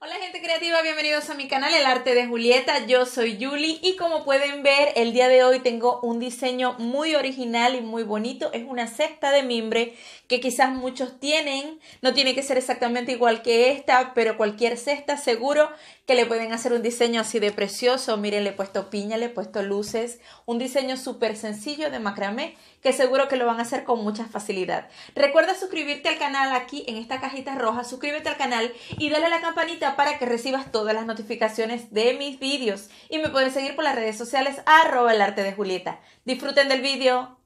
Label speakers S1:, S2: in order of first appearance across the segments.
S1: Hola gente creativa, bienvenidos a mi canal El Arte de Julieta, yo soy Julie y como pueden ver el día de hoy tengo un diseño muy original y muy bonito, es una cesta de mimbre que quizás muchos tienen, no tiene que ser exactamente igual que esta, pero cualquier cesta seguro que le pueden hacer un diseño así de precioso, miren le he puesto piña, le he puesto luces, un diseño súper sencillo de macramé que seguro que lo van a hacer con mucha facilidad. Recuerda suscribirte al canal aquí en esta cajita roja, suscríbete al canal y dale a la campanita para que recibas todas las notificaciones de mis vídeos y me pueden seguir por las redes sociales arroba el arte de Julieta. Disfruten del vídeo.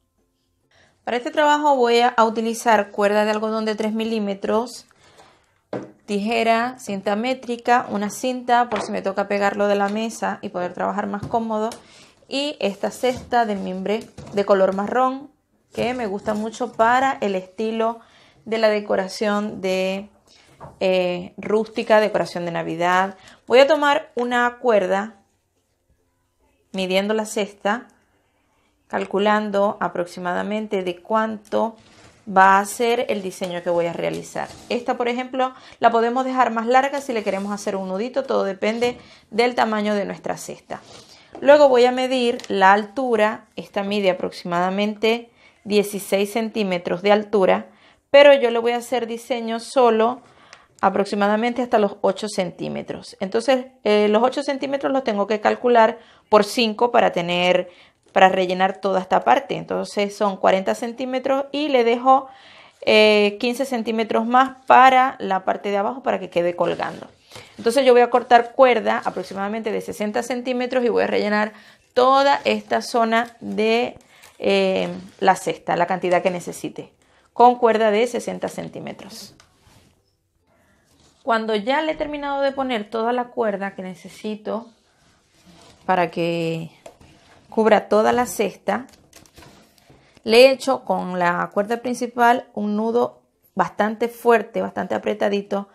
S1: Para este trabajo voy a utilizar cuerda de algodón de 3 milímetros, tijera, cinta métrica, una cinta por si me toca pegarlo de la mesa y poder trabajar más cómodo y esta cesta de mimbre de color marrón que me gusta mucho para el estilo de la decoración de eh, rústica, decoración de Navidad. Voy a tomar una cuerda midiendo la cesta, calculando aproximadamente de cuánto va a ser el diseño que voy a realizar. Esta, por ejemplo, la podemos dejar más larga si le queremos hacer un nudito, todo depende del tamaño de nuestra cesta. Luego voy a medir la altura, esta mide aproximadamente 16 centímetros de altura, pero yo le voy a hacer diseño solo aproximadamente hasta los 8 centímetros. Entonces, eh, los 8 centímetros los tengo que calcular por 5 para tener, para rellenar toda esta parte. Entonces, son 40 centímetros y le dejo 15 eh, centímetros más para la parte de abajo para que quede colgando. Entonces, yo voy a cortar cuerda aproximadamente de 60 centímetros y voy a rellenar toda esta zona de eh, la cesta, la cantidad que necesite, con cuerda de 60 centímetros. Cuando ya le he terminado de poner toda la cuerda que necesito para que cubra toda la cesta, le he hecho con la cuerda principal un nudo bastante fuerte, bastante apretadito.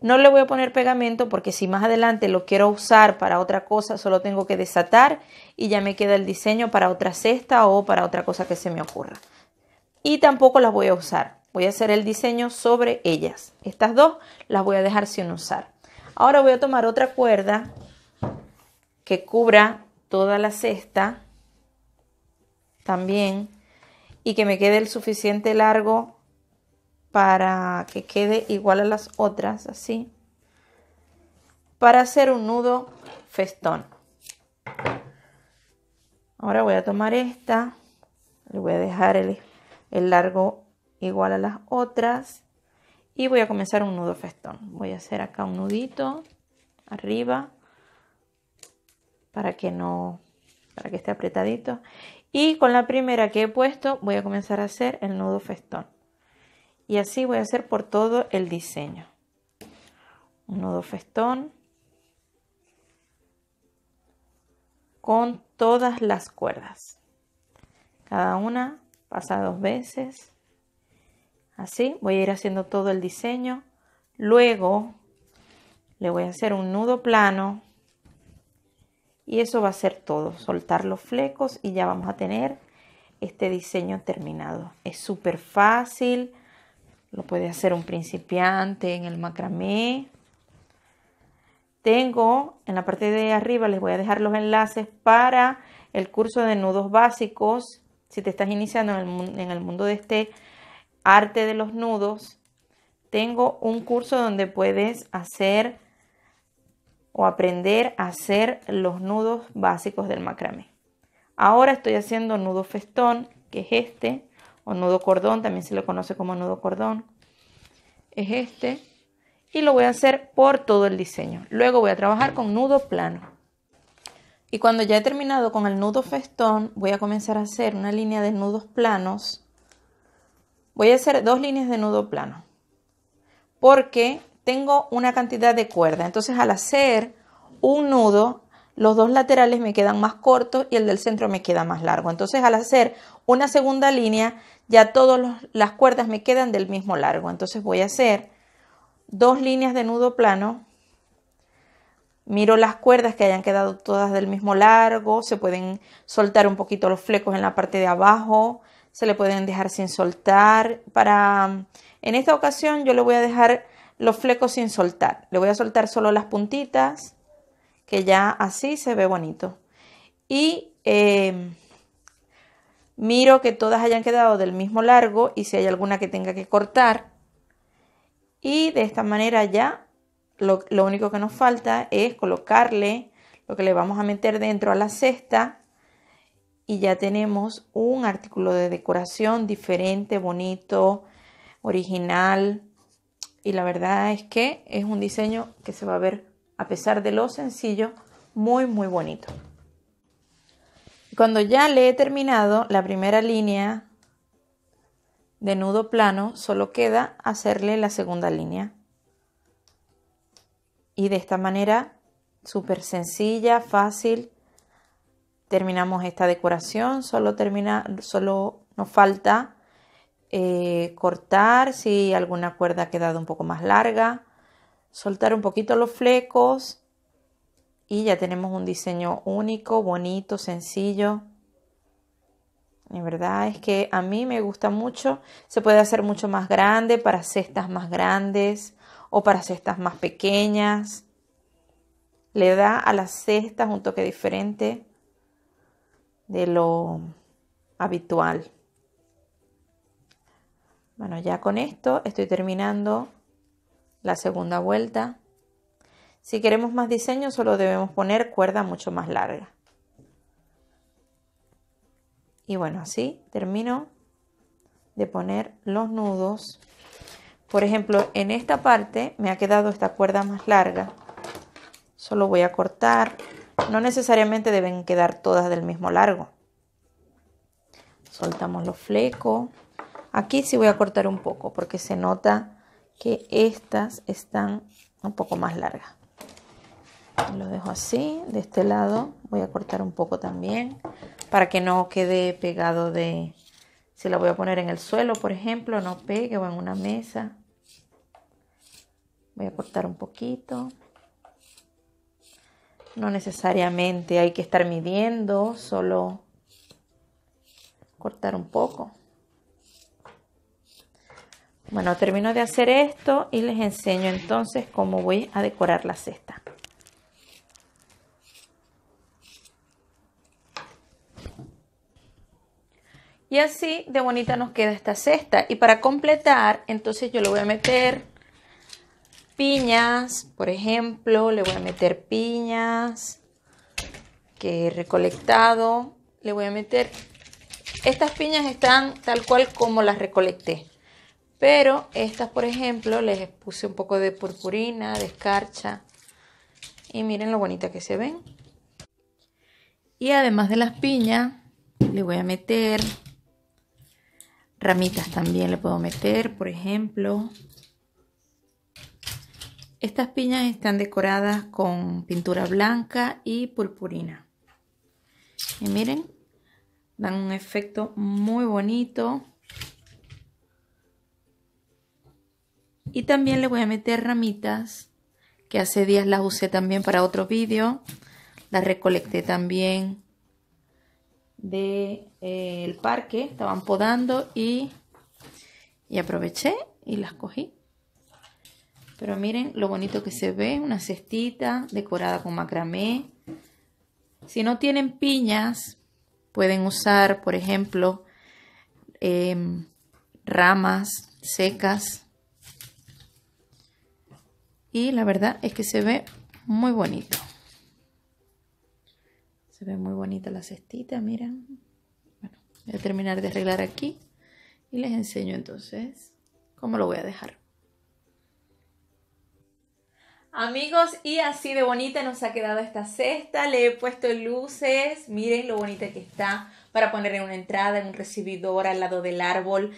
S1: No le voy a poner pegamento porque si más adelante lo quiero usar para otra cosa, solo tengo que desatar y ya me queda el diseño para otra cesta o para otra cosa que se me ocurra. Y tampoco las voy a usar. Voy a hacer el diseño sobre ellas. Estas dos las voy a dejar sin usar. Ahora voy a tomar otra cuerda que cubra toda la cesta también y que me quede el suficiente largo para que quede igual a las otras, así, para hacer un nudo festón. Ahora voy a tomar esta, le voy a dejar el, largo igual a las otras y voy a comenzar un nudo festón voy a hacer acá un nudito arriba para que no para que esté apretadito y con la primera que he puesto voy a comenzar a hacer el nudo festón y así voy a hacer por todo el diseño un nudo festón con todas las cuerdas cada una pasa dos veces Así voy a ir haciendo todo el diseño. Luego le voy a hacer un nudo plano. Y eso va a ser todo. Soltar los flecos y ya vamos a tener este diseño terminado. Es súper fácil. Lo puede hacer un principiante en el macramé. Tengo en la parte de arriba, les voy a dejar los enlaces para el curso de nudos básicos. Si te estás iniciando en el, en el mundo de este arte de los nudos. Tengo un curso donde puedes hacer o aprender a hacer los nudos básicos del macramé. Ahora estoy haciendo nudo festón, que es este, o nudo cordón, también se le conoce como nudo cordón. Es este. Y lo voy a hacer por todo el diseño. Luego voy a trabajar con nudo plano. Y cuando ya he terminado con el nudo festón, voy a comenzar a hacer una línea de nudos planos Voy a hacer dos líneas de nudo plano porque tengo una cantidad de cuerda. Entonces al hacer un nudo, los dos laterales me quedan más cortos y el del centro me queda más largo. Entonces al hacer una segunda línea, ya todas las cuerdas me quedan del mismo largo. Entonces voy a hacer dos líneas de nudo plano. Miro las cuerdas que hayan quedado todas del mismo largo, se pueden soltar un poquito los flecos en la parte de abajo, se le pueden dejar sin soltar. Para mm, en esta ocasión yo le voy a dejar los flecos sin soltar. Le voy a soltar solo las puntitas, que ya así se ve bonito. Y em, miro que todas hayan quedado del mismo largo y si hay alguna que tenga que cortar. Y de esta manera ya lo, lo único que nos falta es colocarle lo que le vamos a meter dentro a la cesta y ya tenemos un artículo de decoración diferente, bonito, original. Y la verdad es que es un diseño que se va a ver, a pesar de lo sencillo, muy, muy bonito. Cuando ya le he terminado la primera línea de nudo plano, solo queda hacerle la segunda línea. Y de esta manera, súper sencilla, fácil, terminamos esta decoración, solo, termina, solo nos falta eh, cortar si alguna cuerda ha quedado un poco más larga, soltar un poquito los flecos y ya tenemos un diseño único, bonito, sencillo. De verdad es que a mí me gusta mucho, se puede hacer mucho más grande para cestas más grandes o para cestas más pequeñas. Le da a las cestas un toque diferente de lo habitual. Bueno, ya con esto estoy terminando la segunda vuelta. Si queremos más diseño solo debemos poner cuerda mucho más larga. Y bueno, así termino de poner los nudos. Por ejemplo, en esta parte me ha quedado esta cuerda más larga. Solo voy a cortar no necesariamente deben quedar todas del mismo largo. Soltamos los flecos. Aquí sí voy a cortar un poco porque se nota que estas están un poco más largas. Lo dejo así. De este lado voy a cortar un poco también para que no quede pegado de... Si la voy a poner en el suelo, por ejemplo, no pegue o en una mesa. Voy a cortar un poquito. No necesariamente hay que estar midiendo, solo cortar un poco. Bueno, termino de hacer esto y les enseño entonces cómo voy a decorar la cesta. Y así de bonita nos queda esta cesta. Y para completar, entonces yo le voy a meter piñas, por ejemplo, le voy a meter piñas que he recolectado, le voy a meter, estas piñas están tal cual como las recolecté, pero estas, por ejemplo, les puse un poco de purpurina, de escarcha, y miren lo bonita que se ven. Y además de las piñas, le voy a meter ramitas también, le puedo meter, por ejemplo, estas piñas están decoradas con pintura blanca y purpurina. Y miren, dan un efecto muy bonito. Y también le voy a meter ramitas, que hace días las usé también para otro vídeo. Las recolecté también del eh, parque, estaban podando y, y aproveché y las cogí. Pero miren lo bonito que se ve, una cestita decorada con macramé. Si no tienen piñas, pueden usar, por ejemplo, em, ramas secas. Y la verdad es que se ve muy bonito. Se ve muy bonita la cestita, miren. Bueno, voy a terminar de arreglar aquí y les enseño entonces cómo lo voy a dejar. Amigos, y así de bonita nos ha quedado esta cesta. Le he puesto luces. Miren lo bonita que está para poner en una entrada, en un recibidor al lado del árbol.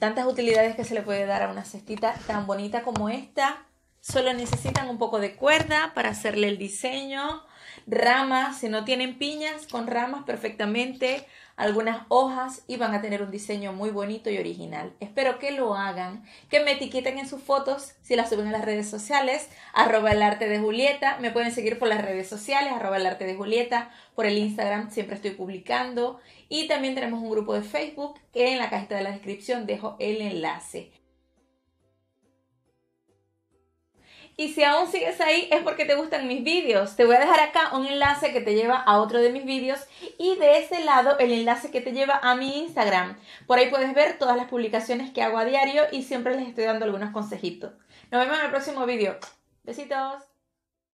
S1: Tantas utilidades que se le puede dar a una cestita tan bonita como esta. Solo necesitan un poco de cuerda para hacerle el diseño. Ramas, si no tienen piñas, con ramas perfectamente algunas hojas y van a tener un diseño muy bonito y original. Espero que lo hagan, que me etiqueten en sus fotos si las suben a las redes sociales, arroba el arte de Julieta, me pueden seguir por las redes sociales, arroba el arte de Julieta, por el Instagram siempre estoy publicando y también tenemos un grupo de Facebook que en la cajita de la descripción dejo el enlace. Y si aún sigues ahí es porque te gustan mis vídeos. Te voy a dejar acá un enlace que te lleva a otro de mis vídeos y de ese lado el enlace que te lleva a mi Instagram. Por ahí puedes ver todas las publicaciones que hago a diario y siempre les estoy dando algunos consejitos. Nos vemos en el próximo vídeo. Besitos.